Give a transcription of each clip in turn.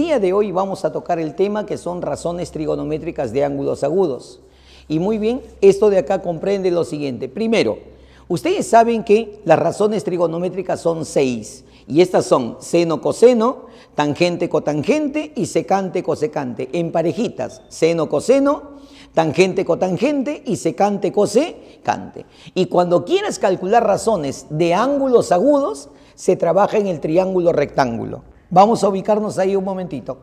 día de hoy vamos a tocar el tema que son razones trigonométricas de ángulos agudos. Y muy bien, esto de acá comprende lo siguiente. Primero, ustedes saben que las razones trigonométricas son seis. Y estas son seno, coseno, tangente, cotangente y secante, cosecante. En parejitas, seno, coseno, tangente, cotangente y secante, cosecante. Y cuando quieras calcular razones de ángulos agudos, se trabaja en el triángulo rectángulo. Vamos a ubicarnos ahí un momentito.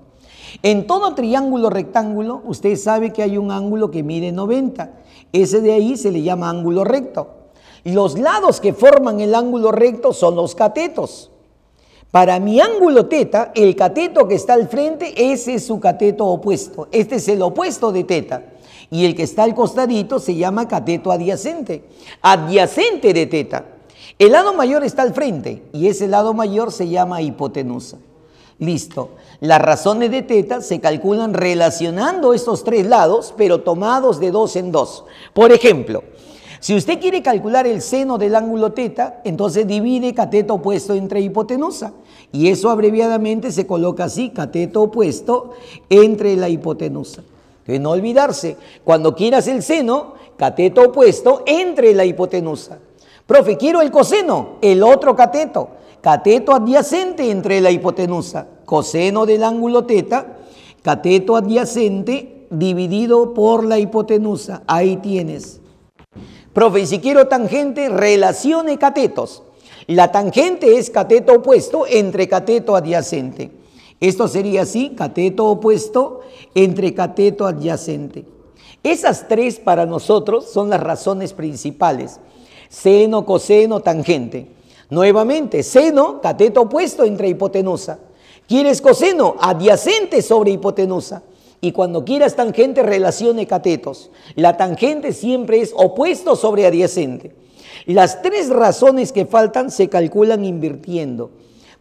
En todo triángulo rectángulo, usted sabe que hay un ángulo que mide 90. Ese de ahí se le llama ángulo recto. Los lados que forman el ángulo recto son los catetos. Para mi ángulo teta, el cateto que está al frente, ese es su cateto opuesto. Este es el opuesto de teta. Y el que está al costadito se llama cateto adyacente. Adyacente de teta. El lado mayor está al frente y ese lado mayor se llama hipotenusa. Listo. Las razones de teta se calculan relacionando estos tres lados, pero tomados de dos en dos. Por ejemplo, si usted quiere calcular el seno del ángulo teta, entonces divide cateto opuesto entre hipotenusa. Y eso abreviadamente se coloca así, cateto opuesto entre la hipotenusa. Que no olvidarse, cuando quieras el seno, cateto opuesto entre la hipotenusa. Profe, quiero el coseno, el otro cateto cateto adyacente entre la hipotenusa, coseno del ángulo teta, cateto adyacente dividido por la hipotenusa. Ahí tienes. Profe, si quiero tangente, relacione catetos. La tangente es cateto opuesto entre cateto adyacente. Esto sería así, cateto opuesto entre cateto adyacente. Esas tres para nosotros son las razones principales. Seno, coseno, tangente. Nuevamente, seno, cateto opuesto entre hipotenusa. Quieres coseno, adyacente sobre hipotenusa. Y cuando quieras tangente, relacione catetos. La tangente siempre es opuesto sobre adyacente. Las tres razones que faltan se calculan invirtiendo.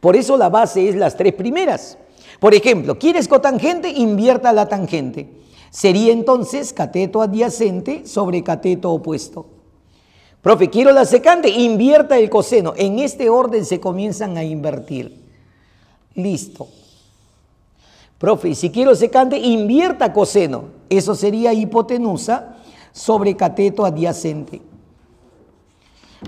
Por eso la base es las tres primeras. Por ejemplo, quieres cotangente, invierta la tangente. Sería entonces cateto adyacente sobre cateto opuesto. Profe, quiero la secante, invierta el coseno. En este orden se comienzan a invertir. Listo. Profe, si quiero secante, invierta coseno. Eso sería hipotenusa sobre cateto adyacente.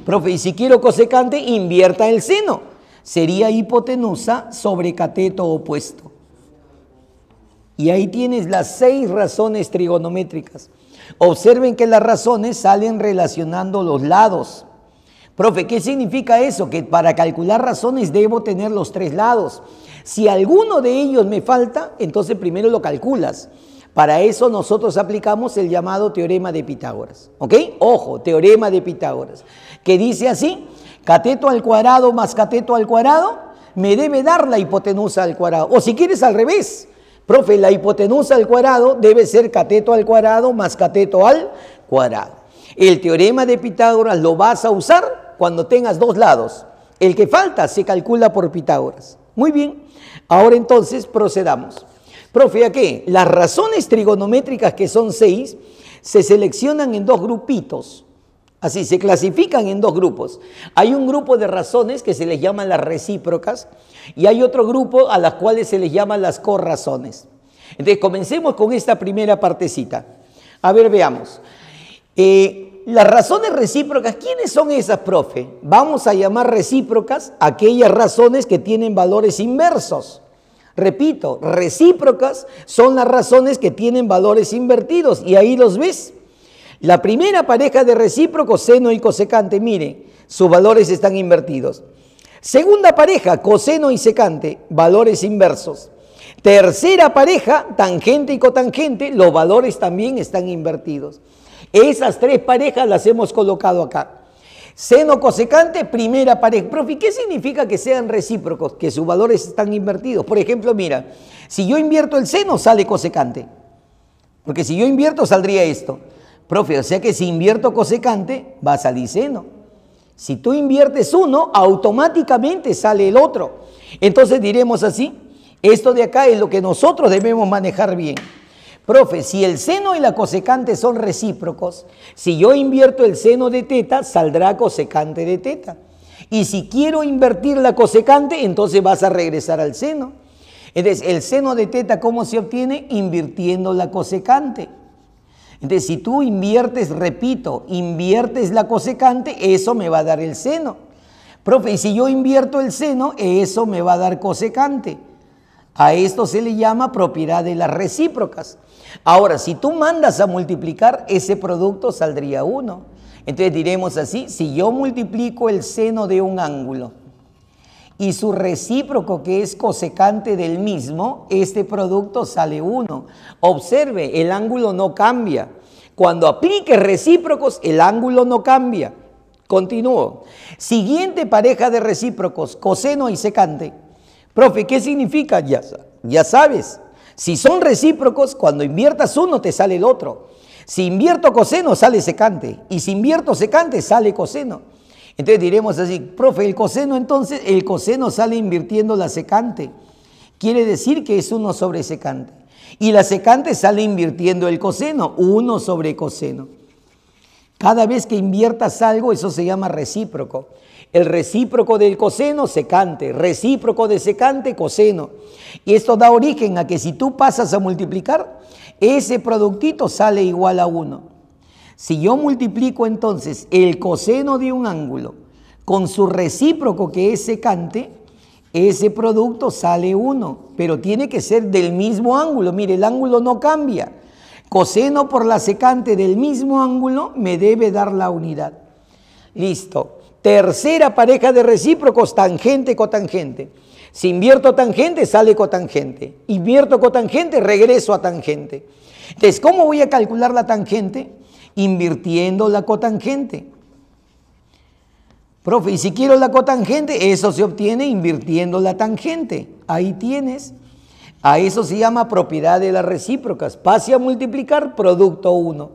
Profe, si quiero cosecante, invierta el seno. Sería hipotenusa sobre cateto opuesto. Y ahí tienes las seis razones trigonométricas. Observen que las razones salen relacionando los lados. Profe, ¿qué significa eso? Que para calcular razones debo tener los tres lados. Si alguno de ellos me falta, entonces primero lo calculas. Para eso nosotros aplicamos el llamado teorema de Pitágoras. ¿Ok? Ojo, teorema de Pitágoras. Que dice así, cateto al cuadrado más cateto al cuadrado me debe dar la hipotenusa al cuadrado. O si quieres al revés, Profe, la hipotenusa al cuadrado debe ser cateto al cuadrado más cateto al cuadrado. El teorema de Pitágoras lo vas a usar cuando tengas dos lados. El que falta se calcula por Pitágoras. Muy bien. Ahora entonces procedamos. Profe, ¿a qué? Las razones trigonométricas que son seis se seleccionan en dos grupitos. Así, se clasifican en dos grupos. Hay un grupo de razones que se les llaman las recíprocas y hay otro grupo a las cuales se les llaman las corrazones. Entonces, comencemos con esta primera partecita. A ver, veamos. Eh, las razones recíprocas, ¿quiénes son esas, profe? Vamos a llamar recíprocas aquellas razones que tienen valores inversos. Repito, recíprocas son las razones que tienen valores invertidos y ahí los ves. La primera pareja de recíproco, seno y cosecante, miren, sus valores están invertidos. Segunda pareja, coseno y secante, valores inversos. Tercera pareja, tangente y cotangente, los valores también están invertidos. Esas tres parejas las hemos colocado acá. Seno cosecante, primera pareja. Profi, ¿qué significa que sean recíprocos, que sus valores están invertidos? Por ejemplo, mira, si yo invierto el seno, sale cosecante. Porque si yo invierto, saldría esto. Profe, o sea que si invierto cosecante, va a salir seno. Si tú inviertes uno, automáticamente sale el otro. Entonces diremos así, esto de acá es lo que nosotros debemos manejar bien. Profe, si el seno y la cosecante son recíprocos, si yo invierto el seno de teta, saldrá cosecante de teta. Y si quiero invertir la cosecante, entonces vas a regresar al seno. Entonces, el seno de teta, ¿cómo se obtiene? Invirtiendo la cosecante. Entonces, si tú inviertes, repito, inviertes la cosecante, eso me va a dar el seno. Profe, y si yo invierto el seno, eso me va a dar cosecante. A esto se le llama propiedad de las recíprocas. Ahora, si tú mandas a multiplicar, ese producto saldría uno. Entonces diremos así, si yo multiplico el seno de un ángulo, y su recíproco que es cosecante del mismo, este producto sale 1. Observe, el ángulo no cambia. Cuando aplique recíprocos, el ángulo no cambia. Continúo. Siguiente pareja de recíprocos, coseno y secante. Profe, ¿qué significa? Ya, ya sabes. Si son recíprocos, cuando inviertas uno te sale el otro. Si invierto coseno, sale secante. Y si invierto secante, sale coseno. Entonces diremos así, profe, el coseno entonces, el coseno sale invirtiendo la secante. Quiere decir que es uno sobre secante. Y la secante sale invirtiendo el coseno, uno sobre coseno. Cada vez que inviertas algo, eso se llama recíproco. El recíproco del coseno, secante. Recíproco de secante, coseno. Y esto da origen a que si tú pasas a multiplicar, ese productito sale igual a uno. Si yo multiplico entonces el coseno de un ángulo con su recíproco que es secante, ese producto sale 1, pero tiene que ser del mismo ángulo. Mire, el ángulo no cambia. Coseno por la secante del mismo ángulo me debe dar la unidad. Listo. Tercera pareja de recíprocos, tangente, cotangente. Si invierto tangente, sale cotangente. Invierto cotangente, regreso a tangente. Entonces, ¿cómo voy a calcular la tangente? invirtiendo la cotangente. Profe, y si quiero la cotangente, eso se obtiene invirtiendo la tangente. Ahí tienes. A eso se llama propiedad de las recíprocas. Pase a multiplicar producto 1.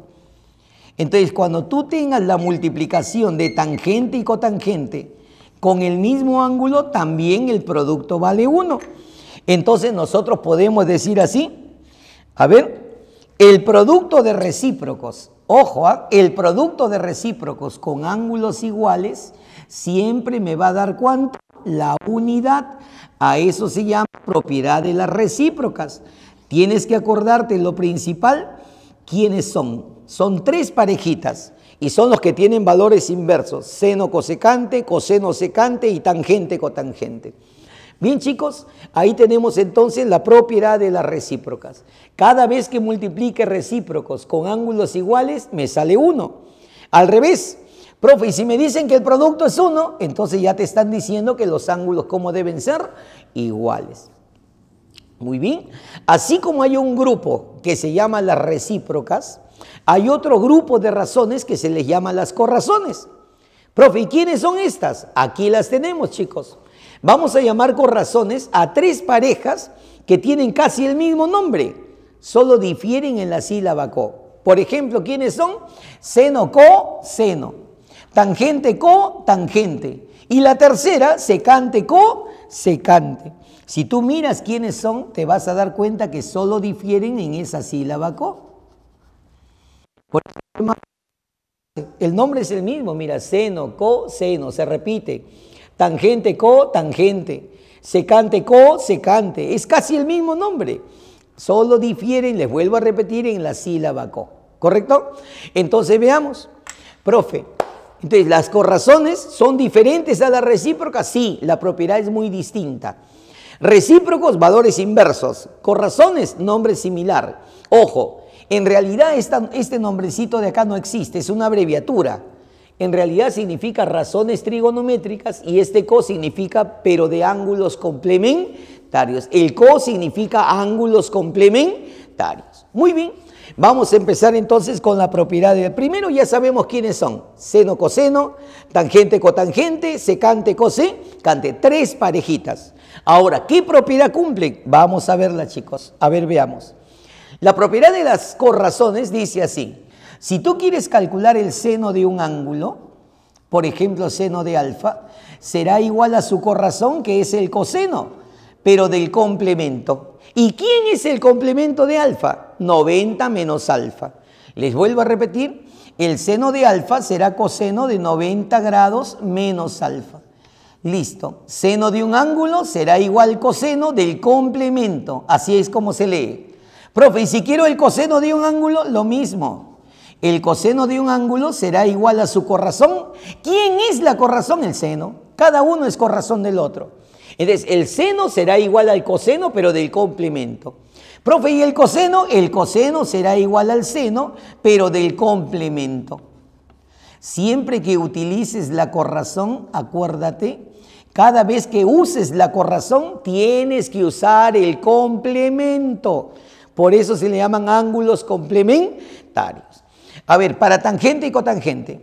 Entonces, cuando tú tengas la multiplicación de tangente y cotangente con el mismo ángulo, también el producto vale 1. Entonces, nosotros podemos decir así, a ver, el producto de recíprocos Ojo, ¿ah? el producto de recíprocos con ángulos iguales siempre me va a dar cuánto? La unidad. A eso se llama propiedad de las recíprocas. Tienes que acordarte lo principal, ¿quiénes son? Son tres parejitas y son los que tienen valores inversos, seno cosecante, coseno secante y tangente cotangente. Bien chicos, ahí tenemos entonces la propiedad de las recíprocas. Cada vez que multiplique recíprocos con ángulos iguales, me sale uno. Al revés, profe, y si me dicen que el producto es uno, entonces ya te están diciendo que los ángulos ¿cómo deben ser iguales. Muy bien, así como hay un grupo que se llama las recíprocas, hay otro grupo de razones que se les llama las corrazones. Profe, ¿y quiénes son estas? Aquí las tenemos, chicos. Vamos a llamar corazones a tres parejas que tienen casi el mismo nombre, solo difieren en la sílaba co. Por ejemplo, ¿quiénes son? Seno co, seno. Tangente co, tangente. Y la tercera, secante co, secante. Si tú miras quiénes son, te vas a dar cuenta que solo difieren en esa sílaba co. el nombre es el mismo, mira, seno, co, seno, se repite. Tangente co, tangente. Secante co, secante. Es casi el mismo nombre. Solo difieren, les vuelvo a repetir, en la sílaba co. ¿Correcto? Entonces veamos. Profe, entonces las corrazones son diferentes a las recíprocas. Sí, la propiedad es muy distinta. Recíprocos, valores inversos. Corrazones, nombre similar. Ojo, en realidad este nombrecito de acá no existe, es una abreviatura en realidad significa razones trigonométricas y este co significa pero de ángulos complementarios. El co significa ángulos complementarios. Muy bien, vamos a empezar entonces con la propiedad del Primero ya sabemos quiénes son. Seno, coseno, tangente, cotangente, secante, cante. Tres parejitas. Ahora, ¿qué propiedad cumplen? Vamos a verla chicos. A ver, veamos. La propiedad de las corrazones dice así. Si tú quieres calcular el seno de un ángulo, por ejemplo, seno de alfa, será igual a su corazón, que es el coseno, pero del complemento. ¿Y quién es el complemento de alfa? 90 menos alfa. Les vuelvo a repetir, el seno de alfa será coseno de 90 grados menos alfa. Listo. Seno de un ángulo será igual coseno del complemento. Así es como se lee. Profe, y si quiero el coseno de un ángulo, lo mismo. El coseno de un ángulo será igual a su corazón. ¿Quién es la corazón? El seno. Cada uno es corazón del otro. Entonces, el seno será igual al coseno, pero del complemento. Profe, ¿y el coseno? El coseno será igual al seno, pero del complemento. Siempre que utilices la corazón, acuérdate, cada vez que uses la corazón, tienes que usar el complemento. Por eso se le llaman ángulos complementarios. A ver, para tangente y cotangente,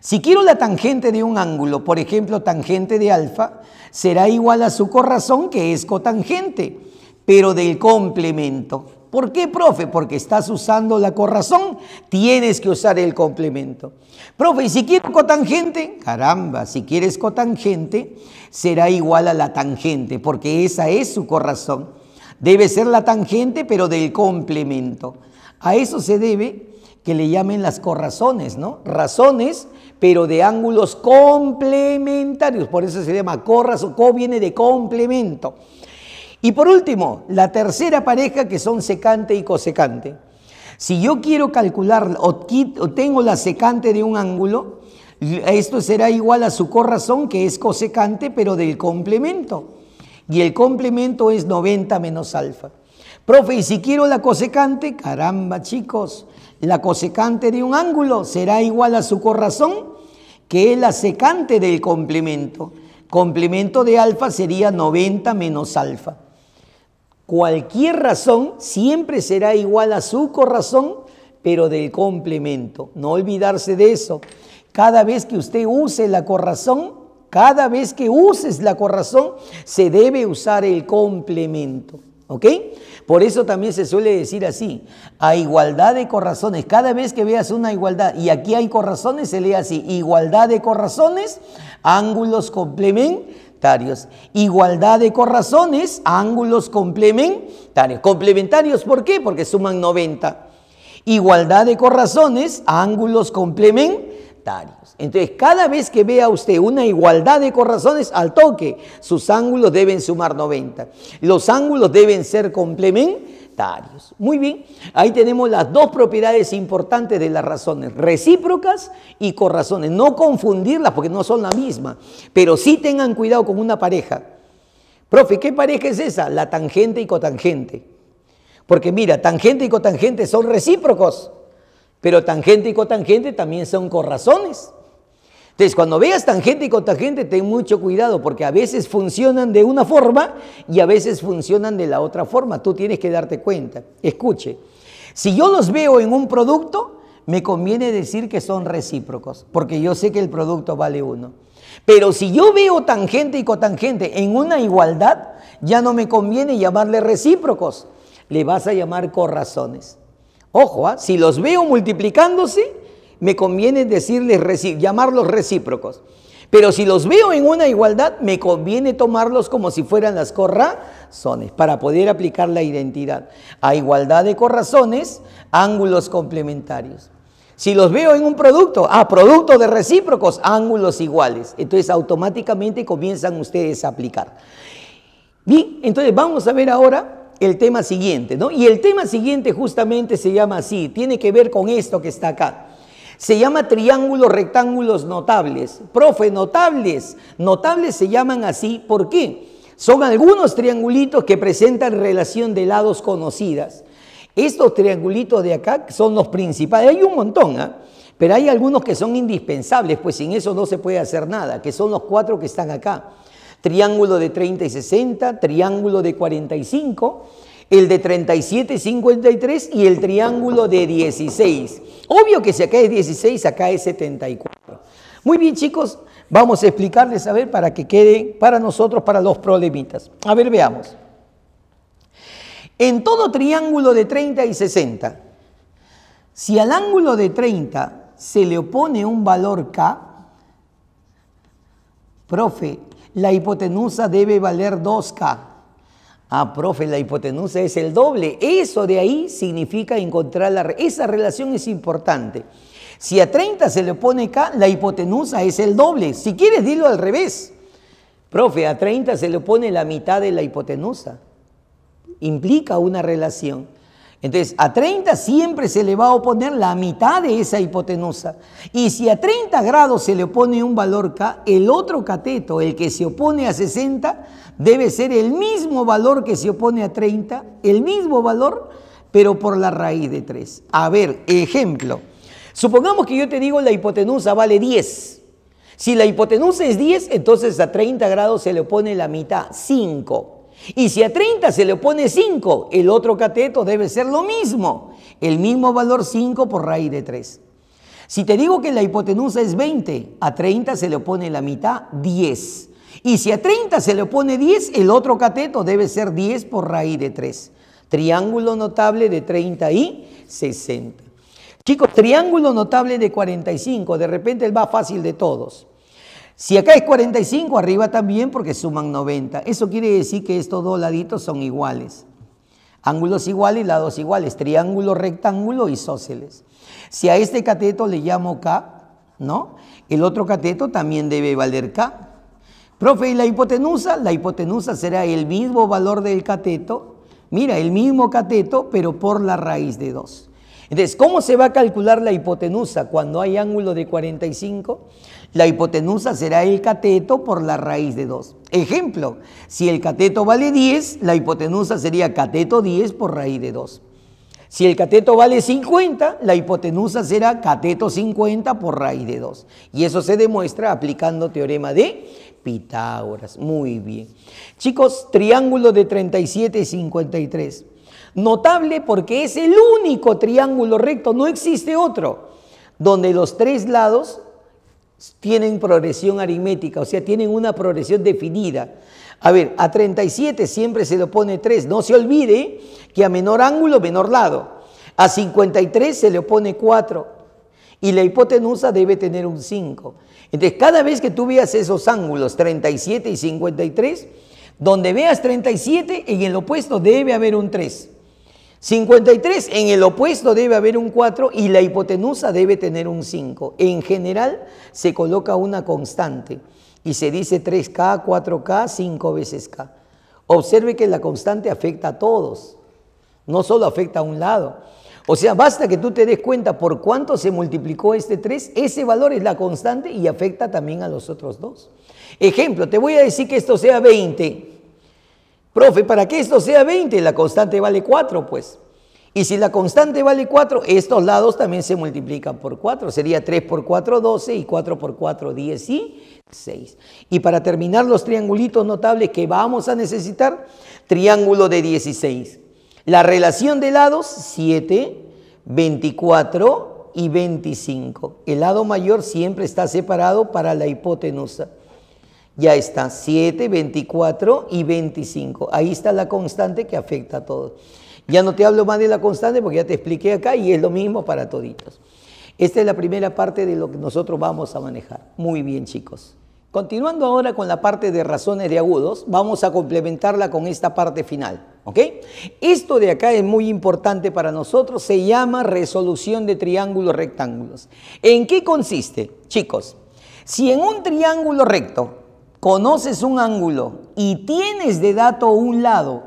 si quiero la tangente de un ángulo, por ejemplo, tangente de alfa, será igual a su corazón, que es cotangente, pero del complemento. ¿Por qué, profe? Porque estás usando la corazón, tienes que usar el complemento. Profe, ¿y si quiero cotangente? Caramba, si quieres cotangente, será igual a la tangente, porque esa es su corazón. Debe ser la tangente, pero del complemento. A eso se debe que le llamen las corrazones, ¿no? Razones, pero de ángulos complementarios. Por eso se llama corrazón. Co viene de complemento. Y por último, la tercera pareja que son secante y cosecante. Si yo quiero calcular o, tengo la secante de un ángulo, esto será igual a su corrazón, que es cosecante, pero del complemento. Y el complemento es 90 menos alfa. Profe, y si quiero la cosecante, caramba chicos, la cosecante de un ángulo será igual a su corazón que es la secante del complemento. Complemento de alfa sería 90 menos alfa. Cualquier razón siempre será igual a su corazón, pero del complemento. No olvidarse de eso. Cada vez que usted use la corazón, cada vez que uses la corazón, se debe usar el complemento. ¿Ok? Por eso también se suele decir así, a igualdad de corazones. cada vez que veas una igualdad, y aquí hay corazones, se lee así, igualdad de corazones, ángulos complementarios. Igualdad de corazones, ángulos complementarios. Complementarios, ¿por qué? Porque suman 90. Igualdad de corazones, ángulos complementarios. Entonces, cada vez que vea usted una igualdad de corazones, al toque, sus ángulos deben sumar 90. Los ángulos deben ser complementarios. Muy bien, ahí tenemos las dos propiedades importantes de las razones, recíprocas y corazones. No confundirlas porque no son la misma, pero sí tengan cuidado con una pareja. Profe, ¿qué pareja es esa? La tangente y cotangente. Porque mira, tangente y cotangente son recíprocos, pero tangente y cotangente también son corazones. Entonces, cuando veas tangente y cotangente, ten mucho cuidado, porque a veces funcionan de una forma y a veces funcionan de la otra forma. Tú tienes que darte cuenta. Escuche, si yo los veo en un producto, me conviene decir que son recíprocos, porque yo sé que el producto vale uno. Pero si yo veo tangente y cotangente en una igualdad, ya no me conviene llamarle recíprocos, le vas a llamar corazones. Ojo, ¿ah? si los veo multiplicándose, me conviene decirles, llamarlos recíprocos. Pero si los veo en una igualdad, me conviene tomarlos como si fueran las corrazones para poder aplicar la identidad. A igualdad de corrazones, ángulos complementarios. Si los veo en un producto, a ah, producto de recíprocos, ángulos iguales. Entonces automáticamente comienzan ustedes a aplicar. Bien, entonces vamos a ver ahora el tema siguiente, ¿no? Y el tema siguiente justamente se llama así, tiene que ver con esto que está acá. Se llama triángulos rectángulos notables. Profe, notables. Notables se llaman así, ¿por qué? Son algunos triangulitos que presentan relación de lados conocidas. Estos triangulitos de acá son los principales. Hay un montón, ¿ah? Pero hay algunos que son indispensables, pues sin eso no se puede hacer nada, que son los cuatro que están acá. Triángulo de 30 y 60, triángulo de 45, el de 37, 53 y el triángulo de 16. Obvio que si acá es 16, acá es 74. Muy bien, chicos, vamos a explicarles, a ver, para que quede para nosotros, para los problemitas. A ver, veamos. En todo triángulo de 30 y 60, si al ángulo de 30 se le opone un valor K, profe, la hipotenusa debe valer 2K. Ah, profe, la hipotenusa es el doble. Eso de ahí significa encontrar la... relación. Esa relación es importante. Si a 30 se le pone K, la hipotenusa es el doble. Si quieres, dilo al revés. Profe, a 30 se le pone la mitad de la hipotenusa. Implica una relación. Entonces, a 30 siempre se le va a oponer la mitad de esa hipotenusa. Y si a 30 grados se le opone un valor K, el otro cateto, el que se opone a 60, debe ser el mismo valor que se opone a 30, el mismo valor, pero por la raíz de 3. A ver, ejemplo. Supongamos que yo te digo la hipotenusa vale 10. Si la hipotenusa es 10, entonces a 30 grados se le opone la mitad, 5. Y si a 30 se le pone 5, el otro cateto debe ser lo mismo, el mismo valor 5 por raíz de 3. Si te digo que la hipotenusa es 20, a 30 se le pone la mitad, 10. Y si a 30 se le pone 10, el otro cateto debe ser 10 por raíz de 3. Triángulo notable de 30 y 60. Chicos, triángulo notable de 45, de repente el más fácil de todos. Si acá es 45, arriba también porque suman 90. Eso quiere decir que estos dos laditos son iguales. Ángulos iguales, lados iguales, triángulo, rectángulo, isósceles. Si a este cateto le llamo K, ¿no? El otro cateto también debe valer K. Profe, ¿y la hipotenusa? La hipotenusa será el mismo valor del cateto. Mira, el mismo cateto, pero por la raíz de 2. Entonces, ¿cómo se va a calcular la hipotenusa cuando hay ángulo de 45? La hipotenusa será el cateto por la raíz de 2. Ejemplo, si el cateto vale 10, la hipotenusa sería cateto 10 por raíz de 2. Si el cateto vale 50, la hipotenusa será cateto 50 por raíz de 2. Y eso se demuestra aplicando teorema de Pitágoras. Muy bien. Chicos, triángulo de 37 y 53. Notable porque es el único triángulo recto, no existe otro, donde los tres lados tienen progresión aritmética, o sea, tienen una progresión definida. A ver, a 37 siempre se le pone 3. No se olvide que a menor ángulo, menor lado. A 53 se le pone 4. Y la hipotenusa debe tener un 5. Entonces, cada vez que tú veas esos ángulos, 37 y 53, donde veas 37, en el opuesto debe haber un 3. 53, en el opuesto debe haber un 4 y la hipotenusa debe tener un 5. En general se coloca una constante y se dice 3K, 4K, 5 veces K. Observe que la constante afecta a todos, no solo afecta a un lado. O sea, basta que tú te des cuenta por cuánto se multiplicó este 3, ese valor es la constante y afecta también a los otros dos. Ejemplo, te voy a decir que esto sea 20 Profe, para que esto sea 20, la constante vale 4, pues. Y si la constante vale 4, estos lados también se multiplican por 4. Sería 3 por 4, 12 y 4 por 4, 16. Y para terminar los triangulitos notables que vamos a necesitar, triángulo de 16. La relación de lados, 7, 24 y 25. El lado mayor siempre está separado para la hipotenusa. Ya está 7, 24 y 25. Ahí está la constante que afecta a todos. Ya no te hablo más de la constante porque ya te expliqué acá y es lo mismo para toditos. Esta es la primera parte de lo que nosotros vamos a manejar. Muy bien, chicos. Continuando ahora con la parte de razones de agudos, vamos a complementarla con esta parte final. ¿Ok? Esto de acá es muy importante para nosotros, se llama resolución de triángulos rectángulos. ¿En qué consiste, chicos? Si en un triángulo recto conoces un ángulo y tienes de dato un lado,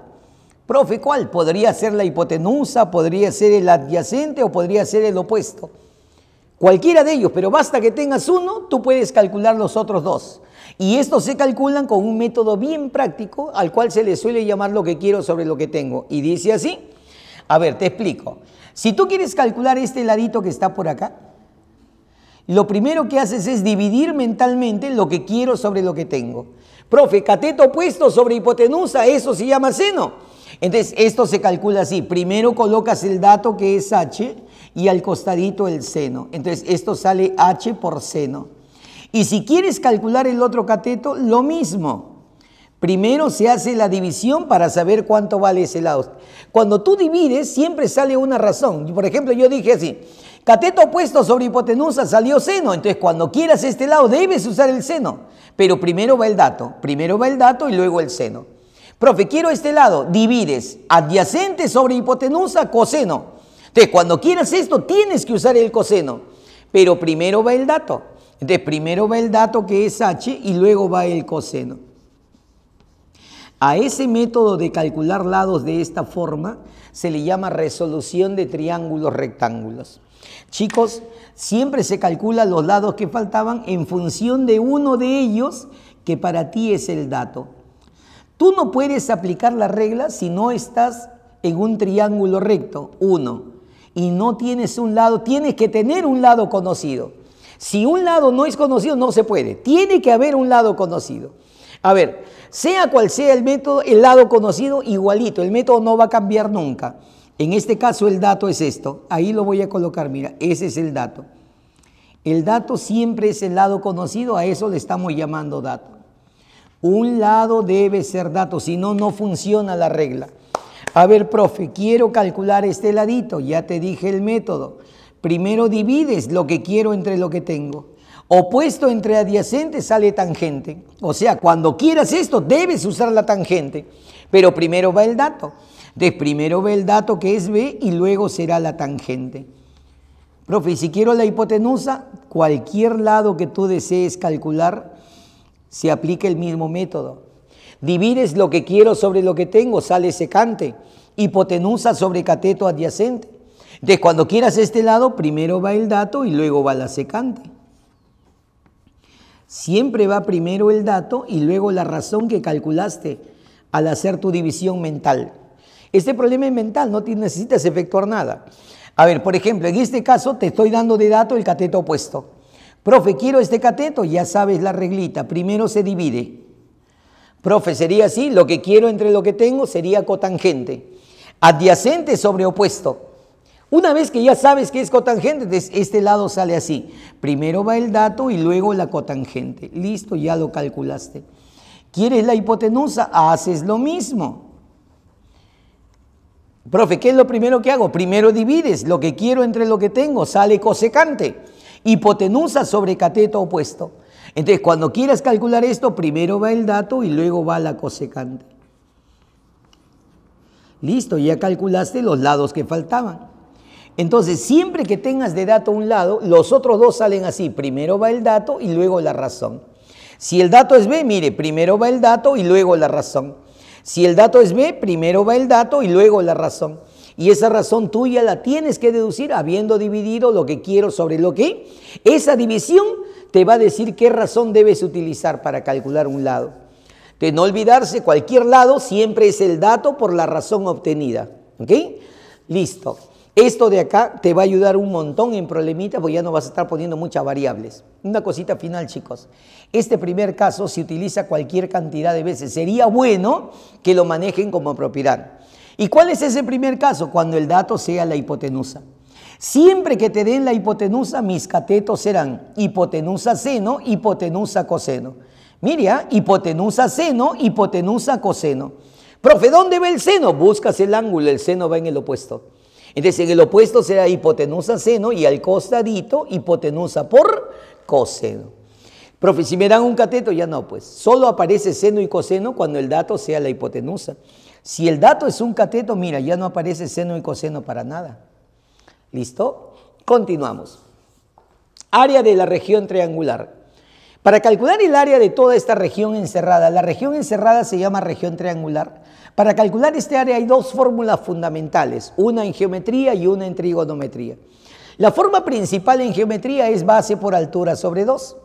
profe, ¿cuál? Podría ser la hipotenusa, podría ser el adyacente o podría ser el opuesto. Cualquiera de ellos, pero basta que tengas uno, tú puedes calcular los otros dos. Y estos se calculan con un método bien práctico al cual se le suele llamar lo que quiero sobre lo que tengo. Y dice así, a ver, te explico. Si tú quieres calcular este ladito que está por acá, lo primero que haces es dividir mentalmente lo que quiero sobre lo que tengo. Profe, cateto opuesto sobre hipotenusa, eso se llama seno. Entonces, esto se calcula así. Primero colocas el dato que es h y al costadito el seno. Entonces, esto sale h por seno. Y si quieres calcular el otro cateto, lo mismo. Primero se hace la división para saber cuánto vale ese lado. Cuando tú divides, siempre sale una razón. Por ejemplo, yo dije así, Cateto opuesto sobre hipotenusa salió seno. Entonces, cuando quieras este lado, debes usar el seno. Pero primero va el dato. Primero va el dato y luego el seno. Profe, quiero este lado. Divides adyacente sobre hipotenusa, coseno. Entonces, cuando quieras esto, tienes que usar el coseno. Pero primero va el dato. Entonces, primero va el dato que es h y luego va el coseno. A ese método de calcular lados de esta forma se le llama resolución de triángulos rectángulos. Chicos, siempre se calcula los lados que faltaban en función de uno de ellos que para ti es el dato. Tú no puedes aplicar la regla si no estás en un triángulo recto, uno, y no tienes un lado, tienes que tener un lado conocido. Si un lado no es conocido, no se puede. Tiene que haber un lado conocido. A ver, sea cual sea el método, el lado conocido, igualito, el método no va a cambiar nunca. En este caso el dato es esto, ahí lo voy a colocar, mira, ese es el dato. El dato siempre es el lado conocido, a eso le estamos llamando dato. Un lado debe ser dato, si no, no funciona la regla. A ver, profe, quiero calcular este ladito, ya te dije el método. Primero divides lo que quiero entre lo que tengo. Opuesto entre adyacente sale tangente. O sea, cuando quieras esto, debes usar la tangente. Pero primero va el dato. de primero va el dato que es B y luego será la tangente. Profe, si quiero la hipotenusa, cualquier lado que tú desees calcular, se aplica el mismo método. Divides lo que quiero sobre lo que tengo, sale secante. Hipotenusa sobre cateto adyacente. Entonces, cuando quieras este lado, primero va el dato y luego va la secante. Siempre va primero el dato y luego la razón que calculaste al hacer tu división mental. Este problema es mental, no necesitas efectuar nada. A ver, por ejemplo, en este caso te estoy dando de dato el cateto opuesto. Profe, quiero este cateto, ya sabes la reglita, primero se divide. Profe, sería así, lo que quiero entre lo que tengo sería cotangente. Adyacente sobre opuesto. Una vez que ya sabes que es cotangente, este lado sale así. Primero va el dato y luego la cotangente. Listo, ya lo calculaste. ¿Quieres la hipotenusa? Haces lo mismo. Profe, ¿qué es lo primero que hago? Primero divides lo que quiero entre lo que tengo. Sale cosecante. Hipotenusa sobre cateto opuesto. Entonces, cuando quieras calcular esto, primero va el dato y luego va la cosecante. Listo, ya calculaste los lados que faltaban. Entonces, siempre que tengas de dato un lado, los otros dos salen así. Primero va el dato y luego la razón. Si el dato es B, mire, primero va el dato y luego la razón. Si el dato es B, primero va el dato y luego la razón. Y esa razón tuya la tienes que deducir habiendo dividido lo que quiero sobre lo que. Esa división te va a decir qué razón debes utilizar para calcular un lado. De no olvidarse, cualquier lado siempre es el dato por la razón obtenida. ¿Ok? Listo. Esto de acá te va a ayudar un montón en problemitas porque ya no vas a estar poniendo muchas variables. Una cosita final, chicos. Este primer caso se utiliza cualquier cantidad de veces. Sería bueno que lo manejen como propiedad. ¿Y cuál es ese primer caso? Cuando el dato sea la hipotenusa. Siempre que te den la hipotenusa, mis catetos serán hipotenusa seno, hipotenusa coseno. Mira, hipotenusa seno, hipotenusa coseno. Profe, ¿dónde va el seno? Buscas el ángulo, el seno va en el opuesto. Entonces, en el opuesto será hipotenusa seno y al costadito hipotenusa por coseno. Profe, si me dan un cateto, ya no, pues. Solo aparece seno y coseno cuando el dato sea la hipotenusa. Si el dato es un cateto, mira, ya no aparece seno y coseno para nada. ¿Listo? Continuamos. Área de la región triangular. Para calcular el área de toda esta región encerrada, la región encerrada se llama región triangular. Para calcular este área hay dos fórmulas fundamentales, una en geometría y una en trigonometría. La forma principal en geometría es base por altura sobre 2.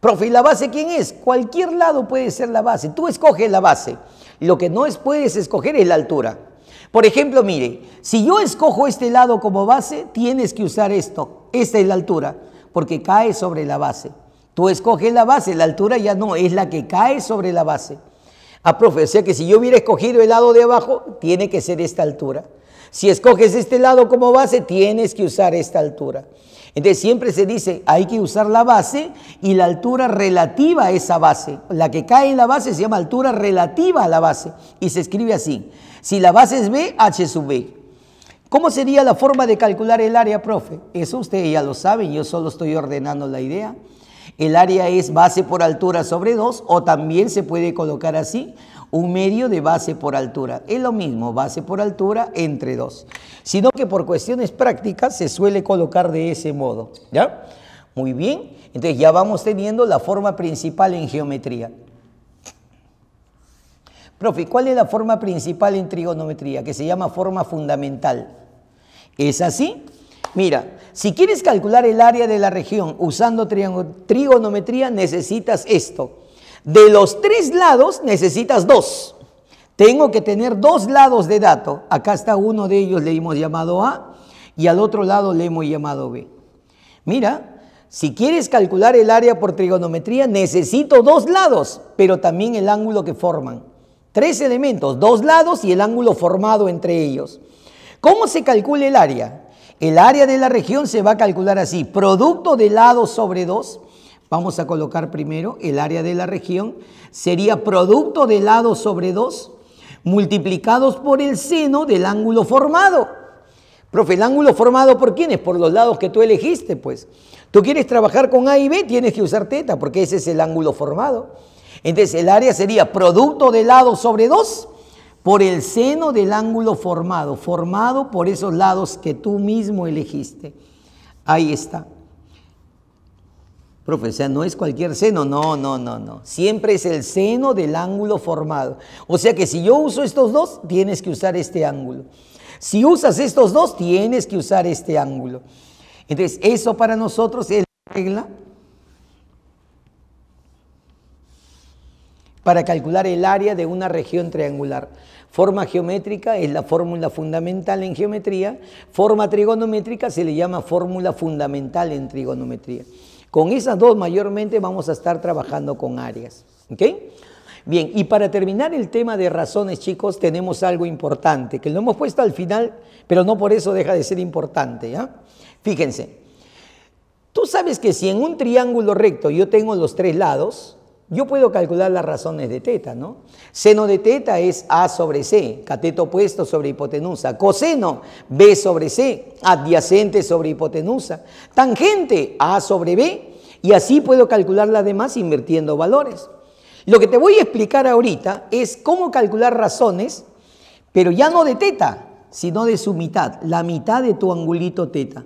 Profe, la base quién es? Cualquier lado puede ser la base. Tú escoges la base. Lo que no puedes escoger es la altura. Por ejemplo, mire, si yo escojo este lado como base, tienes que usar esto. Esta es la altura, porque cae sobre la base. Tú escoges la base, la altura ya no, es la que cae sobre la base. A profe, o sea que si yo hubiera escogido el lado de abajo, tiene que ser esta altura. Si escoges este lado como base, tienes que usar esta altura. Entonces siempre se dice, hay que usar la base y la altura relativa a esa base. La que cae en la base se llama altura relativa a la base y se escribe así. Si la base es B, H sub B. ¿Cómo sería la forma de calcular el área, profe? Eso ustedes ya lo saben, yo solo estoy ordenando la idea. El área es base por altura sobre 2 o también se puede colocar así un medio de base por altura. Es lo mismo, base por altura entre 2. Sino que por cuestiones prácticas se suele colocar de ese modo. ¿Ya? Muy bien. Entonces ya vamos teniendo la forma principal en geometría. Profe, ¿cuál es la forma principal en trigonometría? Que se llama forma fundamental. ¿Es así? Mira, si quieres calcular el área de la región usando trigonometría, necesitas esto. De los tres lados necesitas dos. Tengo que tener dos lados de dato. Acá está uno de ellos, le hemos llamado A, y al otro lado le hemos llamado B. Mira, si quieres calcular el área por trigonometría, necesito dos lados, pero también el ángulo que forman. Tres elementos, dos lados y el ángulo formado entre ellos. ¿Cómo se calcula el área? El área de la región se va a calcular así. Producto de lado sobre 2, vamos a colocar primero el área de la región, sería producto de lado sobre 2 multiplicados por el seno del ángulo formado. Profe, ¿el ángulo formado por quién es? Por los lados que tú elegiste, pues. Tú quieres trabajar con A y B, tienes que usar teta, porque ese es el ángulo formado. Entonces, el área sería producto de lado sobre 2 por el seno del ángulo formado, formado por esos lados que tú mismo elegiste. Ahí está. Profe, o sea, no es cualquier seno, no, no, no, no. Siempre es el seno del ángulo formado. O sea que si yo uso estos dos, tienes que usar este ángulo. Si usas estos dos, tienes que usar este ángulo. Entonces, eso para nosotros es la regla para calcular el área de una región triangular. Forma geométrica es la fórmula fundamental en geometría, forma trigonométrica se le llama fórmula fundamental en trigonometría. Con esas dos mayormente vamos a estar trabajando con áreas. Bien, y para terminar el tema de razones, chicos, tenemos algo importante, que lo hemos puesto al final, pero no por eso deja de ser importante. Fíjense, tú sabes que si en un triángulo recto yo tengo los tres lados, yo puedo calcular las razones de teta, ¿no? Seno de teta es A sobre C, cateto opuesto sobre hipotenusa. Coseno, B sobre C, adyacente sobre hipotenusa. Tangente, A sobre B. Y así puedo calcular las demás invirtiendo valores. Lo que te voy a explicar ahorita es cómo calcular razones, pero ya no de teta, sino de su mitad, la mitad de tu angulito teta.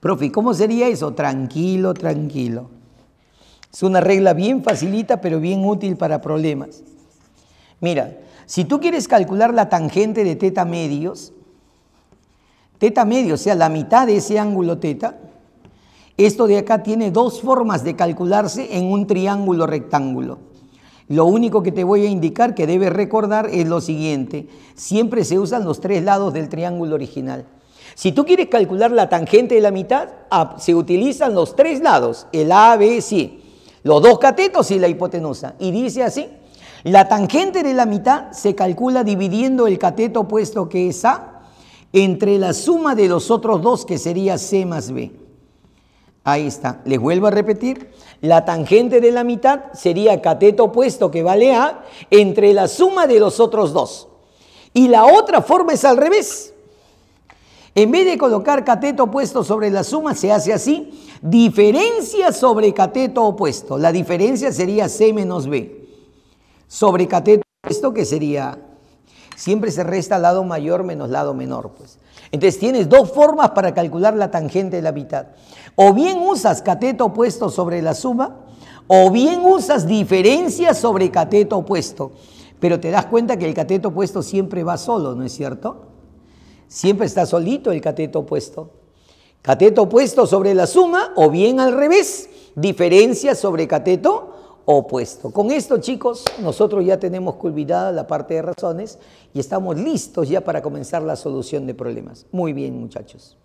Profi, ¿cómo sería eso? Tranquilo, tranquilo. Es una regla bien facilita, pero bien útil para problemas. Mira, si tú quieres calcular la tangente de teta medios, teta medio, o sea, la mitad de ese ángulo teta, esto de acá tiene dos formas de calcularse en un triángulo rectángulo. Lo único que te voy a indicar que debes recordar es lo siguiente, siempre se usan los tres lados del triángulo original. Si tú quieres calcular la tangente de la mitad, ah, se utilizan los tres lados, el A, B, C los dos catetos y la hipotenusa. Y dice así, la tangente de la mitad se calcula dividiendo el cateto opuesto que es A entre la suma de los otros dos que sería C más B. Ahí está, les vuelvo a repetir, la tangente de la mitad sería cateto opuesto que vale A entre la suma de los otros dos. Y la otra forma es al revés. En vez de colocar cateto opuesto sobre la suma, se hace así, diferencia sobre cateto opuesto. La diferencia sería C menos B. Sobre cateto opuesto, que sería, siempre se resta lado mayor menos lado menor. Pues. Entonces tienes dos formas para calcular la tangente de la mitad. O bien usas cateto opuesto sobre la suma, o bien usas diferencia sobre cateto opuesto. Pero te das cuenta que el cateto opuesto siempre va solo, ¿no es cierto? siempre está solito el cateto opuesto. Cateto opuesto sobre la suma o bien al revés, diferencia sobre cateto opuesto. Con esto, chicos, nosotros ya tenemos culminada la parte de razones y estamos listos ya para comenzar la solución de problemas. Muy bien, muchachos.